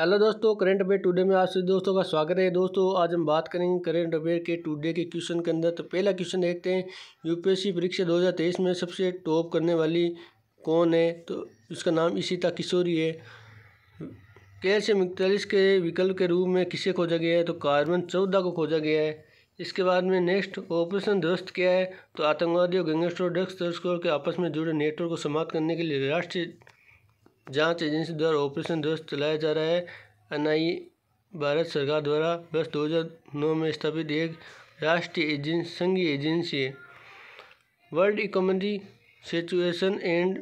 hello दोस्तों current affair today में आप सभी दोस्तों का स्वागत है दोस्तों आज हम बात करेंगे करंट अफेयर के टुडे के क्वेश्चन के अंदर तो पहला क्वेश्चन देखते हैं यूपीएससी परीक्षा 2023 में सबसे टॉप करने वाली कौन है तो उसका नाम इशिता किशोरी है कैल से इकतालीस के विकल्प के रूप में किसे खोजा गया है तो कार्बन चौदह को खोजा गया है इसके बाद में नेक्स्ट ऑपरेशन ध्वस्त क्या है तो आतंकवादी और गैंगस्टर ड्रग्स तस्करों के आपस में जुड़े नेटवर्क को समाप्त करने के लिए राष्ट्रीय जांच एजेंसी द्वारा ऑपरेशन ध्वस्त चलाया जा रहा है एन भारत सरकार द्वारा वर्ष नौ में स्थापित एक राष्ट्रीय एजेंसी संघीय एजेंसी है वर्ल्ड इकोनॉमी सिचुएशन एंड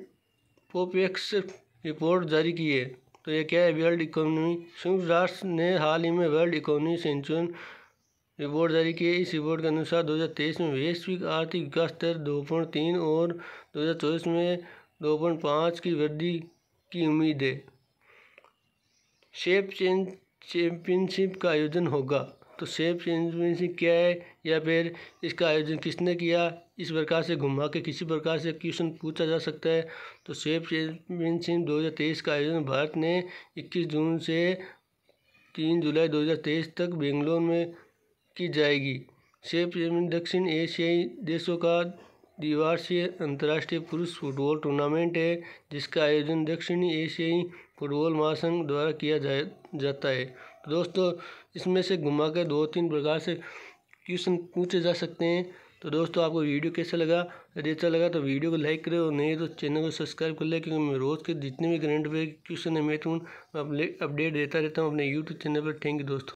पोपेक्स रिपोर्ट जारी की है तो यह क्या है वर्ल्ड इकोनॉमी संयुक्त राष्ट्र ने हाल ही में वर्ल्ड इकोनॉमी सेंचुअन रिपोर्ट जारी की है इस रिपोर्ट के अनुसार 2023 में वैश्विक आर्थिक विकास दर दो और दो में दो की वृद्धि की उम्मीद है सेफ चेंज चैम्पियनशिप का आयोजन होगा तो सेफ चैम्पियनशिप क्या है या फिर इसका आयोजन किसने किया इस प्रकार से घुमा के किसी प्रकार से क्वेश्चन पूछा जा सकता है तो सेफ चैम्पियनशिप 2023 का आयोजन भारत ने 21 जून से 3 जुलाई 2023 तक बेंगलोर में की जाएगी सेफ चैम्पियन दक्षिण एशियाई देशों का द्विवार्षीय अंतर्राष्ट्रीय पुरुष फुटबॉल टूर्नामेंट है जिसका आयोजन दक्षिणी एशियाई फुटबॉल महासंघ द्वारा किया जा, जाता है दोस्तों इसमें से घुमा कर दो तीन प्रकार से क्वेश्चन पूछे जा सकते हैं तो दोस्तों आपको वीडियो कैसा लगा यदि अच्छा लगा तो वीडियो को लाइक करें और नहीं तो चैनल को सब्सक्राइब कर लें क्योंकि मैं रोज़ के जितने भी करंट अफेयर क्वेश्चन है तो अपडेट देता रहता हूँ अपने यूट्यूब चैनल पर थैंक यू दोस्तों